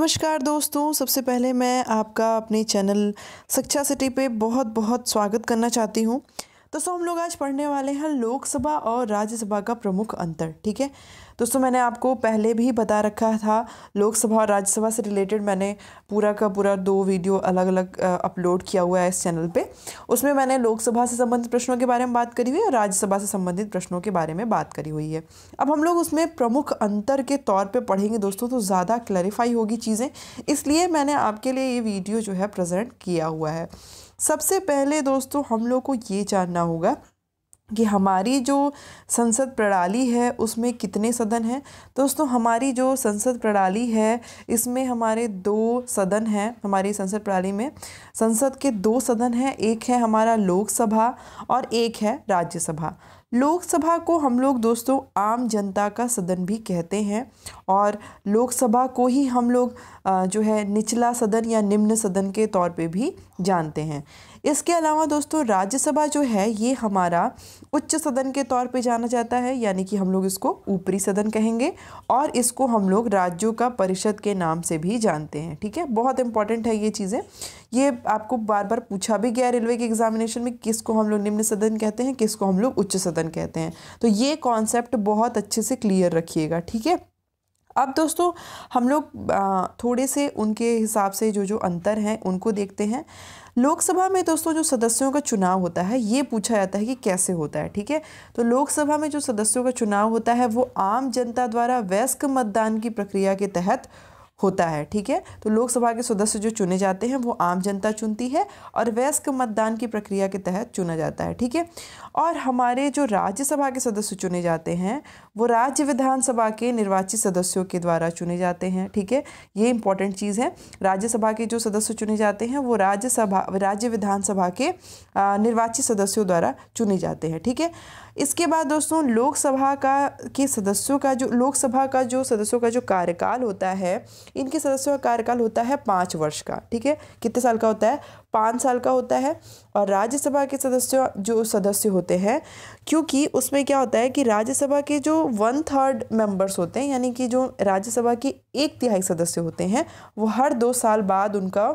नमस्कार दोस्तों सबसे पहले मैं आपका अपने चैनल शिक्षा सिटी पे बहुत बहुत स्वागत करना चाहती हूँ दोस्तों हम लोग आज पढ़ने वाले हैं लोकसभा और राज्यसभा का प्रमुख अंतर ठीक है दोस्तों मैंने आपको पहले भी बता रखा था लोकसभा और राज्यसभा से रिलेटेड मैंने पूरा का पूरा दो वीडियो अलग अलग अपलोड किया हुआ है इस चैनल पे उसमें मैंने लोकसभा से संबंधित प्रश्नों के बारे में बात करी हुई है और राज्यसभा से संबंधित प्रश्नों के बारे में बात करी हुई है अब हम लोग उसमें प्रमुख अंतर के तौर पर पढ़ेंगे दोस्तों तो ज़्यादा क्लैरिफाई होगी चीज़ें इसलिए मैंने आपके लिए ये वीडियो जो है प्रजेंट किया हुआ है सबसे पहले दोस्तों हम लोग को ये जानना होगा कि हमारी जो संसद प्रणाली है उसमें कितने सदन हैं दोस्तों हमारी जो संसद प्रणाली है इसमें हमारे दो सदन हैं हमारी संसद प्रणाली में संसद के दो सदन हैं एक है हमारा लोकसभा और एक है राज्यसभा लोकसभा को हम लोग दोस्तों आम जनता का सदन भी कहते हैं और लोकसभा को ही हम लोग जो है निचला सदन या निम्न सदन के तौर पे भी जानते हैं इसके अलावा दोस्तों राज्यसभा जो है ये हमारा उच्च सदन के तौर पे जाना जाता है यानी कि हम लोग इसको ऊपरी सदन कहेंगे और इसको हम लोग राज्यों का परिषद के नाम से भी जानते हैं ठीक है बहुत इंपॉर्टेंट है ये चीज़ें ये आपको बार बार पूछा भी गया रेलवे के एग्जामिनेशन में किसको हम लोग निम्न सदन कहते हैं किसको हम लोग उच्च सदन गर्दन कहते हैं तो ये कॉन्सेप्ट बहुत अच्छे से क्लियर रखिएगा ठीक है अब दोस्तों हम लोग थोड़े से उनके हिसाब से जो जो अंतर हैं उनको देखते हैं लोकसभा में दोस्तों जो सदस्यों का चुनाव होता है ये पूछा जाता है कि कैसे होता है ठीक है तो लोकसभा में जो सदस्यों का चुनाव होता है वो आम जनता द्वारा वयस्क मतदान की प्रक्रिया के तहत होता है ठीक है तो लोकसभा के सदस्य जो चुने जाते हैं वो आम जनता चुनती है और वयस्क मतदान की प्रक्रिया के तहत चुना जाता है ठीक है और हमारे जो राज्यसभा के सदस्य चुने जाते हैं वो राज्य विधानसभा के निर्वाचित सदस्यों के द्वारा चुने जाते हैं ठीक है ये इंपॉर्टेंट चीज़ है राज्यसभा के जो सदस्य चुने जाते हैं वो राज्यसभा राज्य विधानसभा के निर्वाचित सदस्यों द्वारा चुने जाते हैं ठीक है इसके बाद दोस्तों लोकसभा का के सदस्यों का जो लोकसभा का जो सदस्यों का जो कार्यकाल होता है इनके सदस्यों का कार्यकाल होता है पाँच वर्ष का ठीक है कितने साल का होता है पाँच साल का होता है और राज्यसभा के सदस्यों जो सदस्य होते हैं क्योंकि उसमें क्या होता है कि राज्यसभा के जो वन थर्ड मेंबर्स होते हैं यानी कि जो राज्यसभा के एक तिहाई सदस्य होते हैं वो हर दो साल बाद उनका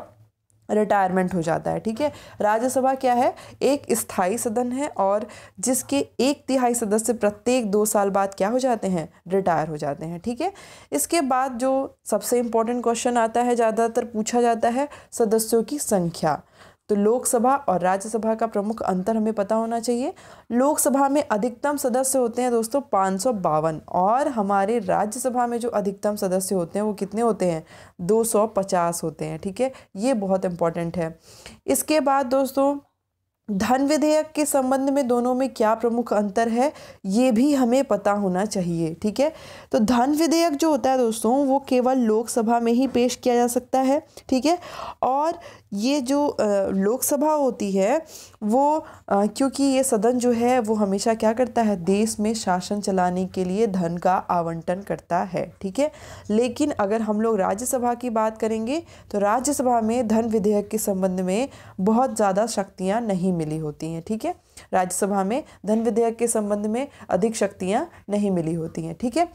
रिटायरमेंट हो जाता है ठीक है राज्यसभा क्या है एक स्थायी सदन है और जिसके एक तिहाई सदस्य प्रत्येक दो साल बाद क्या हो जाते हैं रिटायर हो जाते हैं ठीक है इसके बाद जो सबसे इम्पोर्टेंट क्वेश्चन आता है ज़्यादातर पूछा जाता है सदस्यों की संख्या तो लोकसभा और राज्यसभा का प्रमुख अंतर हमें पता होना चाहिए लोकसभा में अधिकतम सदस्य होते हैं दोस्तों पाँच सौ बावन और हमारे राज्यसभा में जो अधिकतम सदस्य होते हैं वो कितने होते हैं दो सौ पचास होते हैं ठीक है ये बहुत इम्पॉर्टेंट है इसके बाद दोस्तों धन विधेयक के संबंध में दोनों में क्या प्रमुख अंतर है ये भी हमें पता होना चाहिए ठीक है तो धन विधेयक जो होता है दोस्तों वो केवल लोकसभा में ही पेश किया जा सकता है ठीक है और ये जो लोकसभा होती है वो क्योंकि ये सदन जो है वो हमेशा क्या करता है देश में शासन चलाने के लिए धन का आवंटन करता है ठीक है लेकिन अगर हम लोग राज्यसभा की बात करेंगे तो राज्यसभा में धन विधेयक के संबंध में बहुत ज़्यादा शक्तियाँ नहीं मिली होती हैं ठीक है राज्यसभा में धन विधेयक के संबंध में अधिक शक्तियाँ नहीं मिली होती हैं ठीक है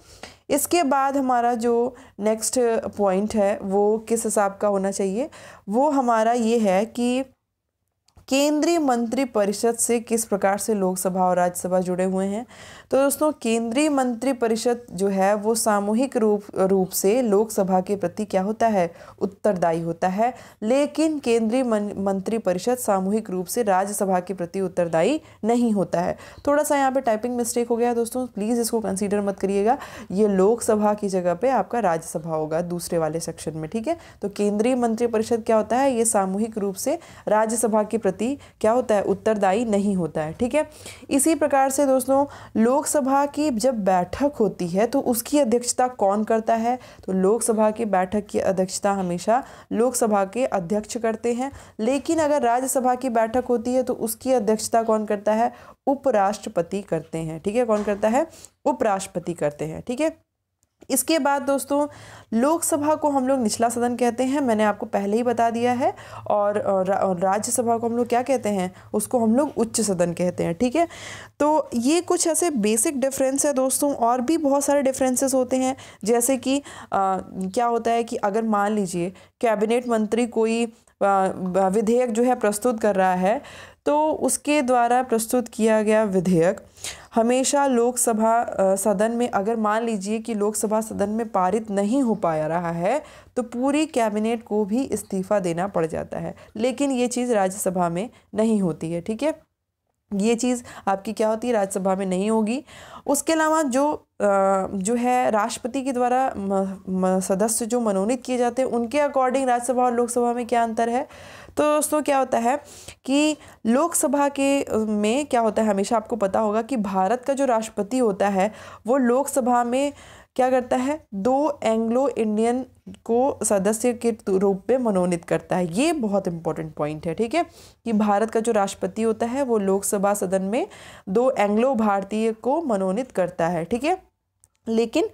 इसके बाद हमारा जो नेक्स्ट पॉइंट है वो किस हिसाब का होना चाहिए वो हमारा ये है कि केंद्रीय मंत्री परिषद से किस प्रकार से लोकसभा और राज्यसभा जुड़े हुए हैं तो दोस्तों केंद्रीय मंत्री परिषद जो है वो सामूहिक रूप रूप से लोकसभा के प्रति क्या होता है उत्तरदायी होता है लेकिन केंद्रीय मंत्री परिषद सामूहिक रूप से राज्यसभा के प्रति उत्तरदायी नहीं होता है थोड़ा सा यहाँ पे टाइपिंग मिस्टेक हो गया दोस्तों प्लीज़ इसको कंसीडर मत करिएगा ये लोकसभा की जगह पर आपका राज्यसभा होगा दूसरे वाले सेक्शन में ठीक है तो केंद्रीय मंत्री परिषद क्या होता है ये सामूहिक रूप से राज्यसभा के प्रति प्रति क्या होता है उत्तरदायी नहीं होता है ठीक है इसी प्रकार से दोस्तों लोकसभा की जब बैठक होती है तो उसकी अध्यक्षता कौन करता है तो लोकसभा की बैठक की अध्यक्षता हमेशा लोकसभा के अध्यक्ष करते हैं लेकिन अगर राज्यसभा की बैठक होती है तो उसकी अध्यक्षता कौन करता है उपराष्ट्रपति करते हैं ठीक है कौन करता है उपराष्ट्रपति करते हैं ठीक है इसके बाद दोस्तों लोकसभा को हम लोग निचला सदन कहते हैं मैंने आपको पहले ही बता दिया है और राज्यसभा को हम लोग क्या कहते हैं उसको हम लोग उच्च सदन कहते हैं ठीक है तो ये कुछ ऐसे बेसिक डिफरेंस है दोस्तों और भी बहुत सारे डिफरेंसेस होते हैं जैसे कि आ, क्या होता है कि अगर मान लीजिए कैबिनेट मंत्री कोई विधेयक जो है प्रस्तुत कर रहा है तो उसके द्वारा प्रस्तुत किया गया विधेयक हमेशा लोकसभा सदन में अगर मान लीजिए कि लोकसभा सदन में पारित नहीं हो पाया रहा है तो पूरी कैबिनेट को भी इस्तीफा देना पड़ जाता है लेकिन ये चीज़ राज्यसभा में नहीं होती है ठीक है ये चीज़ आपकी क्या होती है राज्यसभा में नहीं होगी उसके अलावा जो जो है राष्ट्रपति के द्वारा सदस्य जो मनोनीत किए जाते हैं उनके अकॉर्डिंग राज्यसभा और लोकसभा में क्या अंतर है तो दोस्तों क्या होता है कि लोकसभा के में क्या होता है हमेशा आपको पता होगा कि भारत का जो राष्ट्रपति होता है वो लोकसभा में क्या करता है दो एंग्लो इंडियन को सदस्य के रूप में मनोनीत करता है ये बहुत इंपॉर्टेंट पॉइंट है ठीक है कि भारत का जो राष्ट्रपति होता है वो लोकसभा सदन में दो एंग्लो भारतीय को मनोनीत करता है ठीक है लेकिन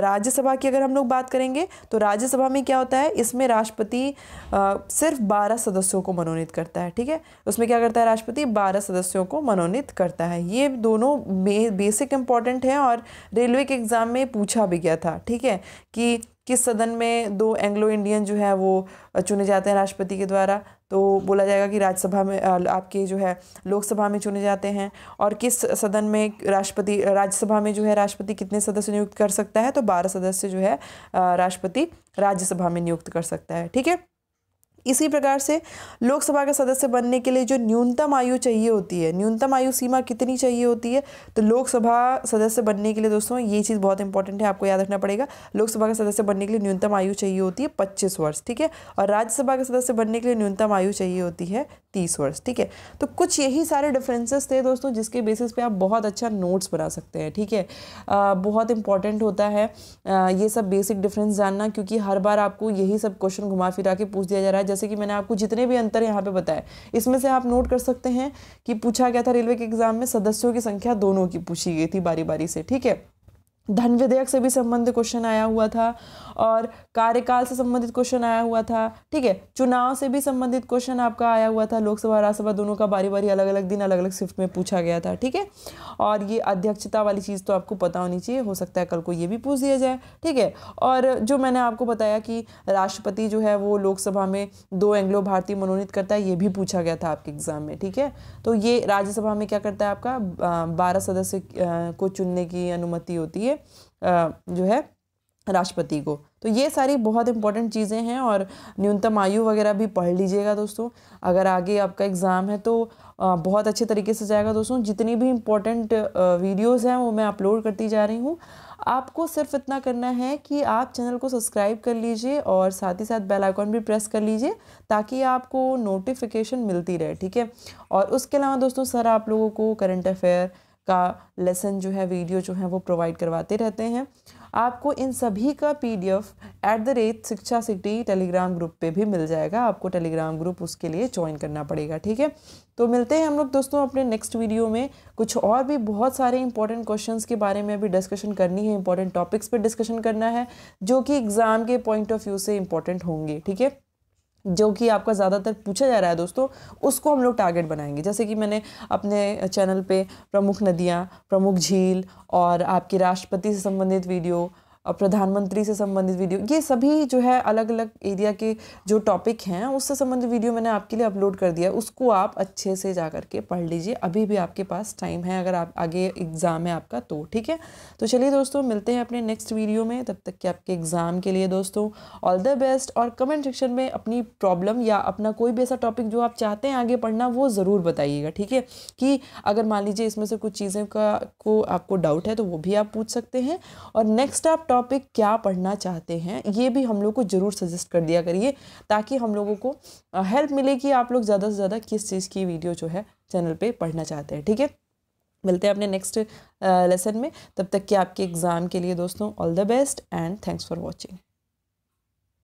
राज्यसभा की अगर हम लोग बात करेंगे तो राज्यसभा में क्या होता है इसमें राष्ट्रपति सिर्फ बारह सदस्यों को मनोनीत करता है ठीक है उसमें क्या करता है राष्ट्रपति बारह सदस्यों को मनोनीत करता है ये दोनों बेसिक इम्पॉर्टेंट हैं और रेलवे के एग्ज़ाम में पूछा भी गया था ठीक है कि किस सदन में दो एंग्लो इंडियन जो है वो चुने जाते हैं राष्ट्रपति के द्वारा तो बोला जाएगा कि राज्यसभा में आपके जो है लोकसभा में चुने जाते हैं और किस सदन में राष्ट्रपति राज्यसभा में जो है राष्ट्रपति कितने सदस्य नियुक्त कर सकता है तो बारह सदस्य जो है राष्ट्रपति राज्यसभा में नियुक्त कर सकता है ठीक है इसी प्रकार से लोकसभा का सदस्य बनने के लिए जो न्यूनतम आयु चाहिए होती है न्यूनतम आयु सीमा कितनी चाहिए होती है तो लोकसभा सदस्य बनने के लिए दोस्तों ये चीज़ बहुत इंपॉर्टेंट है आपको याद रखना पड़ेगा लोकसभा का सदस्य बनने के लिए न्यूनतम आयु चाहिए होती है पच्चीस वर्ष ठीक है और राज्यसभा का सदस्य बनने के लिए न्यूनतम आयु चाहिए होती है तीस वर्ष ठीक है तो कुछ यही सारे डिफरेंसेस थे दोस्तों जिसके बेसिस पे आप बहुत अच्छा नोट्स बना सकते हैं ठीक है आ, बहुत इंपॉर्टेंट होता है आ, ये सब बेसिक डिफरेंस जानना क्योंकि हर बार आपको यही सब क्वेश्चन घुमा फिरा के पूछ दिया जा रहा है जैसे कि मैंने आपको जितने भी अंतर यहाँ पर बताया इसमें से आप नोट कर सकते हैं कि पूछा गया था रेलवे के एग्ज़ाम में सदस्यों की संख्या दोनों की पूछी गई थी बारी बारी से ठीक है धन विधेयक से भी संबंधित क्वेश्चन आया हुआ था और कार्यकाल से संबंधित क्वेश्चन आया हुआ था ठीक है चुनाव से भी संबंधित क्वेश्चन आपका आया हुआ था लोकसभा राज्यसभा दोनों का बारी बारी अलग अलग दिन अलग अलग शिफ्ट में पूछा गया था ठीक है और ये अध्यक्षता वाली चीज़ तो आपको पता होनी चाहिए हो सकता है कल को ये भी पूछ दिया जाए ठीक है और जो मैंने आपको बताया कि राष्ट्रपति जो है वो लोकसभा में दो एंग्लो भारतीय मनोनीत करता है ये भी पूछा गया था आपके एग्ज़ाम में ठीक है तो ये राज्यसभा में क्या करता है आपका बारह सदस्य को चुनने की अनुमति होती है जो है राष्ट्रपति को तो ये सारी बहुत इंपॉर्टेंट चीज़ें हैं और न्यूनतम आयु वगैरह भी पढ़ लीजिएगा दोस्तों अगर आगे आपका एग्ज़ाम है तो बहुत अच्छे तरीके से जाएगा दोस्तों जितनी भी इम्पोर्टेंट वीडियोस हैं वो मैं अपलोड करती जा रही हूँ आपको सिर्फ इतना करना है कि आप चैनल को सब्सक्राइब कर लीजिए और साथ ही साथ बेल आइकॉन भी प्रेस कर लीजिए ताकि आपको नोटिफिकेशन मिलती रहे ठीक है और उसके अलावा दोस्तों सर आप लोगों को करंट अफेयर का लेसन जो है वीडियो जो है वो प्रोवाइड करवाते रहते हैं आपको इन सभी का PDF at the rate Shiksha city Telegram group पे भी मिल जाएगा आपको टेलीग्राम ग्रुप उसके लिए ज्वाइन करना पड़ेगा ठीक है तो मिलते हैं हम लोग दोस्तों अपने नेक्स्ट वीडियो में कुछ और भी बहुत सारे इंपॉर्टेंट क्वेश्चंस के बारे में भी डिस्कशन करनी है इंपॉर्टेंट टॉपिक्स पर डिस्कशन करना है जो कि एग्ज़ाम के पॉइंट ऑफ व्यू से इंपॉर्टेंट होंगे ठीक है जो कि आपका ज़्यादातर पूछा जा रहा है दोस्तों उसको हम लोग टारगेट बनाएंगे जैसे कि मैंने अपने चैनल पे प्रमुख नदियाँ प्रमुख झील और आपकी राष्ट्रपति से संबंधित वीडियो और प्रधानमंत्री से संबंधित वीडियो ये सभी जो है अलग अलग एरिया के जो टॉपिक हैं उससे संबंधित वीडियो मैंने आपके लिए अपलोड कर दिया उसको आप अच्छे से जा करके पढ़ लीजिए अभी भी आपके पास टाइम है अगर आप आगे एग्ज़ाम है आपका तो ठीक है तो चलिए दोस्तों मिलते हैं अपने नेक्स्ट वीडियो में तब तक कि आपके एग्ज़ाम के लिए दोस्तों ऑल द बेस्ट और कमेंट सेक्शन में अपनी प्रॉब्लम या अपना कोई भी ऐसा टॉपिक जो आप चाहते हैं आगे पढ़ना वो ज़रूर बताइएगा ठीक है कि अगर मान लीजिए इसमें से कुछ चीज़ें का को आपको डाउट है तो वो भी आप पूछ सकते हैं और नेक्स्ट आप टॉप टॉपिक क्या पढ़ना चाहते हैं ये भी हम लोग को ज़रूर सजेस्ट कर दिया करिए ताकि हम लोगों को हेल्प मिले कि आप लोग ज़्यादा से ज़्यादा किस चीज़ की वीडियो जो है चैनल पे पढ़ना चाहते हैं ठीक है मिलते हैं अपने नेक्स्ट लेसन में तब तक कि आपके एग्ज़ाम के लिए दोस्तों all the best and thanks for watching